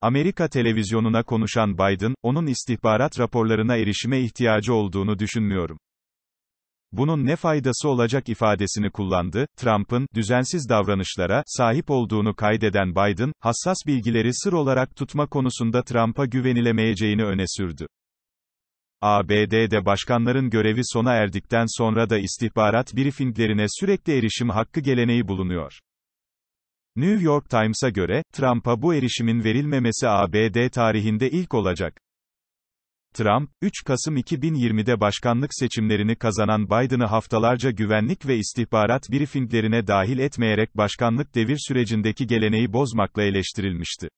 Amerika televizyonuna konuşan Biden, onun istihbarat raporlarına erişime ihtiyacı olduğunu düşünmüyorum. Bunun ne faydası olacak ifadesini kullandı. Trump'ın düzensiz davranışlara sahip olduğunu kaydeden Biden, hassas bilgileri sır olarak tutma konusunda Trump'a güvenilemeyeceğini öne sürdü. ABD'de başkanların görevi sona erdikten sonra da istihbarat briefinglerine sürekli erişim hakkı geleneği bulunuyor. New York Times'a göre, Trump'a bu erişimin verilmemesi ABD tarihinde ilk olacak. Trump, 3 Kasım 2020'de başkanlık seçimlerini kazanan Biden'ı haftalarca güvenlik ve istihbarat briefinglerine dahil etmeyerek başkanlık devir sürecindeki geleneği bozmakla eleştirilmişti.